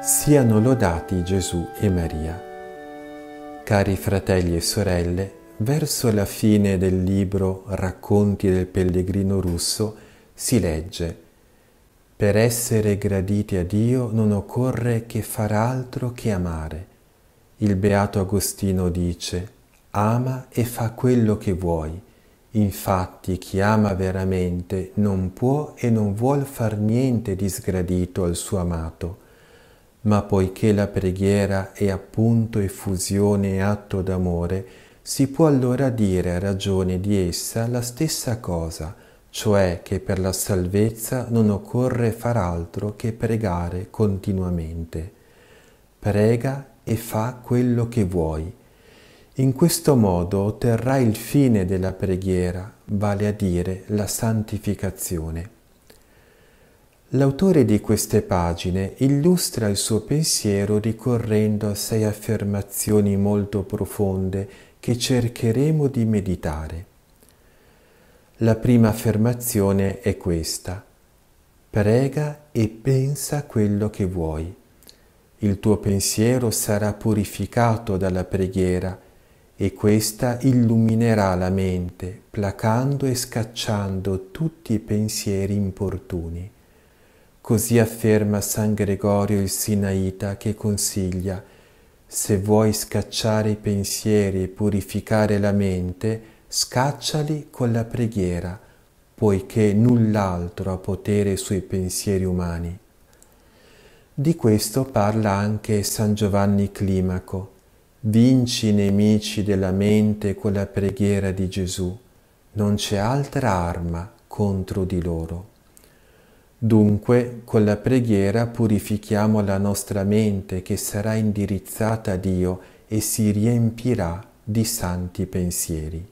Siano lodati Gesù e Maria. Cari fratelli e sorelle, verso la fine del libro Racconti del pellegrino russo si legge Per essere graditi a Dio non occorre che far altro che amare. Il beato Agostino dice Ama e fa quello che vuoi. Infatti chi ama veramente non può e non vuol far niente di sgradito al suo amato, ma poiché la preghiera è appunto effusione e atto d'amore, si può allora dire a ragione di essa la stessa cosa, cioè che per la salvezza non occorre far altro che pregare continuamente. Prega e fa quello che vuoi in questo modo otterrai il fine della preghiera, vale a dire la santificazione. L'autore di queste pagine illustra il suo pensiero ricorrendo a sei affermazioni molto profonde che cercheremo di meditare. La prima affermazione è questa. Prega e pensa quello che vuoi. Il tuo pensiero sarà purificato dalla preghiera e questa illuminerà la mente, placando e scacciando tutti i pensieri importuni. Così afferma San Gregorio il Sinaita che consiglia, se vuoi scacciare i pensieri e purificare la mente, scacciali con la preghiera, poiché null'altro ha potere sui pensieri umani. Di questo parla anche San Giovanni Climaco, Vinci i nemici della mente con la preghiera di Gesù, non c'è altra arma contro di loro. Dunque, con la preghiera purifichiamo la nostra mente che sarà indirizzata a Dio e si riempirà di santi pensieri.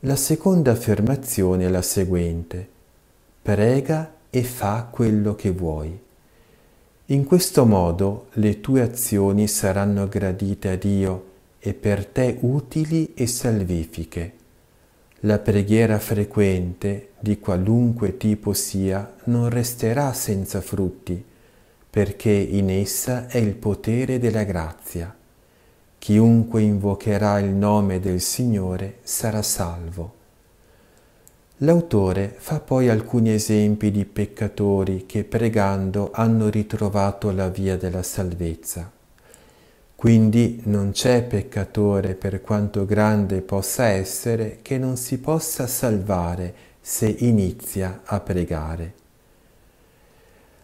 La seconda affermazione è la seguente. Prega e fa quello che vuoi. In questo modo le tue azioni saranno gradite a Dio e per te utili e salvifiche. La preghiera frequente, di qualunque tipo sia, non resterà senza frutti, perché in essa è il potere della grazia. Chiunque invocherà il nome del Signore sarà salvo. L'autore fa poi alcuni esempi di peccatori che pregando hanno ritrovato la via della salvezza. Quindi non c'è peccatore, per quanto grande possa essere, che non si possa salvare se inizia a pregare.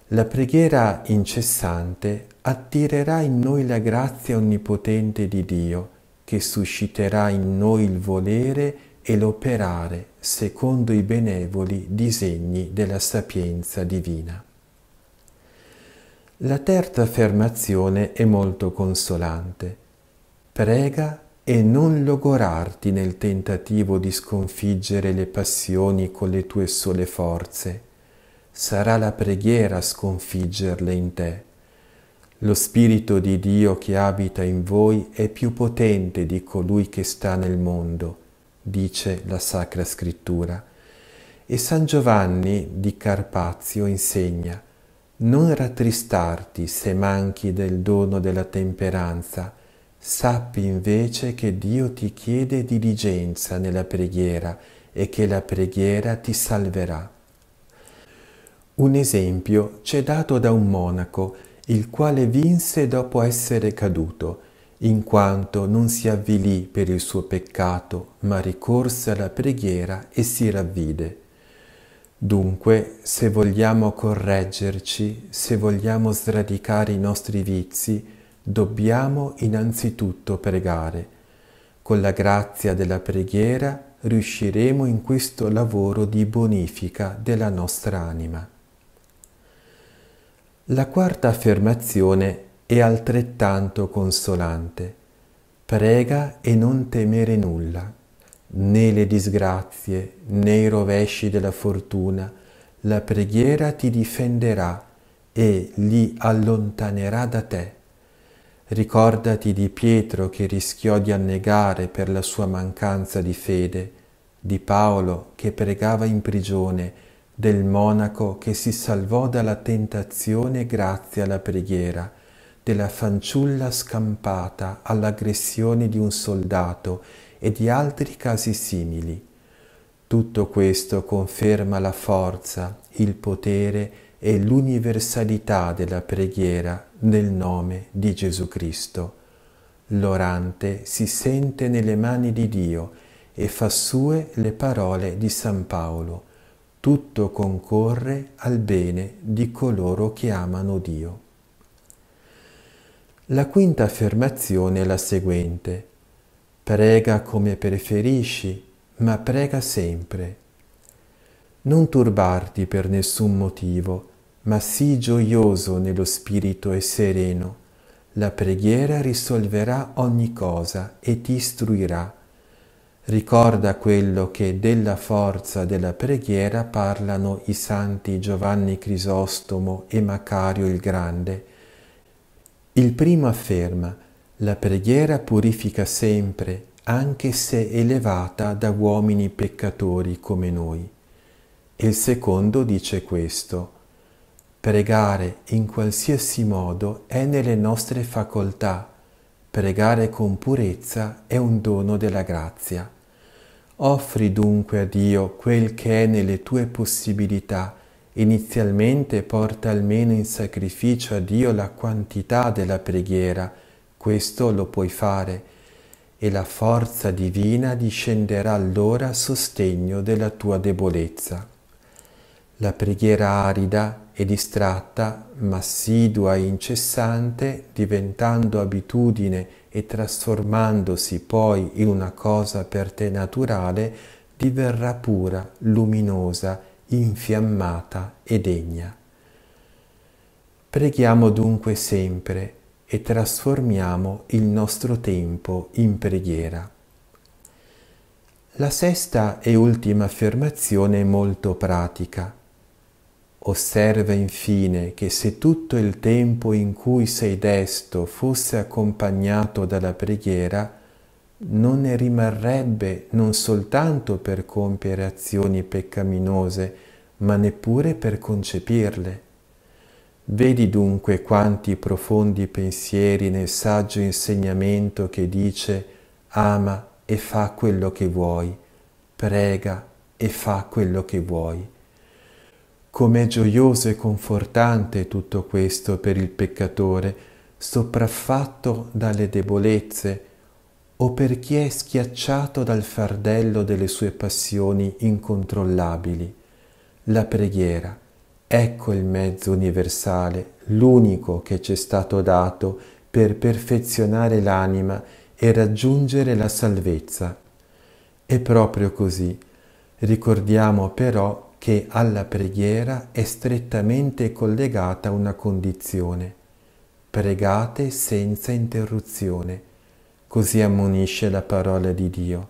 La preghiera incessante attirerà in noi la grazia onnipotente di Dio, che susciterà in noi il volere e l'operare secondo i benevoli disegni della sapienza divina. La terza affermazione è molto consolante. Prega e non logorarti nel tentativo di sconfiggere le passioni con le tue sole forze. Sarà la preghiera a sconfiggerle in te. Lo Spirito di Dio che abita in voi è più potente di colui che sta nel mondo dice la Sacra Scrittura. E San Giovanni di Carpazio insegna, non rattristarti se manchi del dono della temperanza, sappi invece che Dio ti chiede diligenza nella preghiera e che la preghiera ti salverà. Un esempio c'è dato da un monaco, il quale vinse dopo essere caduto, in quanto non si avvilì per il suo peccato, ma ricorse alla preghiera e si ravvide. Dunque, se vogliamo correggerci, se vogliamo sradicare i nostri vizi, dobbiamo innanzitutto pregare. Con la grazia della preghiera riusciremo in questo lavoro di bonifica della nostra anima. La quarta affermazione e altrettanto consolante. Prega e non temere nulla, né le disgrazie né i rovesci della fortuna. La preghiera ti difenderà e li allontanerà da te. Ricordati di Pietro che rischiò di annegare per la sua mancanza di fede, di Paolo che pregava in prigione, del monaco che si salvò dalla tentazione grazie alla preghiera della fanciulla scampata all'aggressione di un soldato e di altri casi simili. Tutto questo conferma la forza, il potere e l'universalità della preghiera nel nome di Gesù Cristo. L'orante si sente nelle mani di Dio e fa sue le parole di San Paolo. Tutto concorre al bene di coloro che amano Dio. La quinta affermazione è la seguente. Prega come preferisci, ma prega sempre. Non turbarti per nessun motivo, ma sii gioioso nello spirito e sereno. La preghiera risolverà ogni cosa e ti istruirà. Ricorda quello che della forza della preghiera parlano i santi Giovanni Crisostomo e Macario il Grande, il primo afferma la preghiera purifica sempre, anche se elevata da uomini peccatori come noi. Il secondo dice questo. Pregare in qualsiasi modo è nelle nostre facoltà. Pregare con purezza è un dono della grazia. Offri dunque a Dio quel che è nelle tue possibilità Inizialmente porta almeno in sacrificio a Dio la quantità della preghiera, questo lo puoi fare, e la forza divina discenderà allora a sostegno della tua debolezza. La preghiera arida e distratta, ma assidua e incessante, diventando abitudine e trasformandosi poi in una cosa per te naturale, diverrà pura, luminosa e infiammata e degna. Preghiamo dunque sempre e trasformiamo il nostro tempo in preghiera. La sesta e ultima affermazione è molto pratica. Osserva infine che se tutto il tempo in cui sei desto fosse accompagnato dalla preghiera, non ne rimarrebbe non soltanto per compiere azioni peccaminose, ma neppure per concepirle. Vedi dunque quanti profondi pensieri nel saggio insegnamento che dice ama e fa quello che vuoi, prega e fa quello che vuoi. Com'è gioioso e confortante tutto questo per il peccatore, sopraffatto dalle debolezze, o per chi è schiacciato dal fardello delle sue passioni incontrollabili. La preghiera, ecco il mezzo universale, l'unico che ci è stato dato per perfezionare l'anima e raggiungere la salvezza. È proprio così. Ricordiamo però che alla preghiera è strettamente collegata una condizione. Pregate senza interruzione così ammonisce la parola di Dio.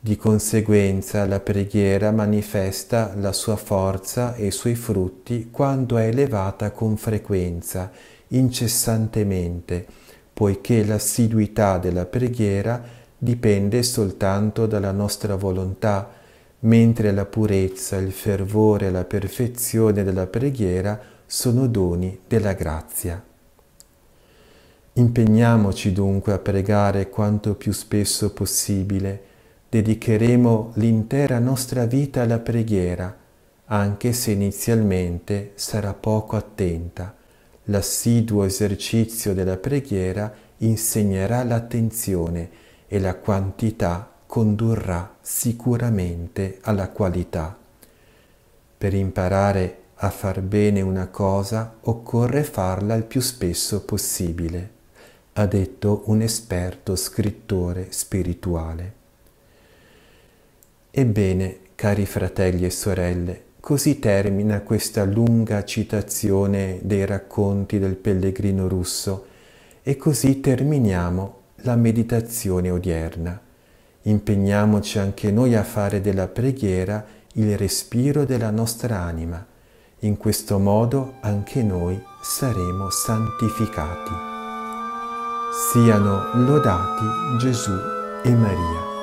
Di conseguenza la preghiera manifesta la sua forza e i suoi frutti quando è elevata con frequenza, incessantemente, poiché l'assiduità della preghiera dipende soltanto dalla nostra volontà, mentre la purezza, il fervore e la perfezione della preghiera sono doni della grazia. Impegniamoci dunque a pregare quanto più spesso possibile. Dedicheremo l'intera nostra vita alla preghiera, anche se inizialmente sarà poco attenta. L'assiduo esercizio della preghiera insegnerà l'attenzione e la quantità condurrà sicuramente alla qualità. Per imparare a far bene una cosa occorre farla il più spesso possibile ha detto un esperto scrittore spirituale. Ebbene, cari fratelli e sorelle, così termina questa lunga citazione dei racconti del pellegrino russo e così terminiamo la meditazione odierna. Impegniamoci anche noi a fare della preghiera il respiro della nostra anima. In questo modo anche noi saremo santificati. Siano lodati Gesù e Maria.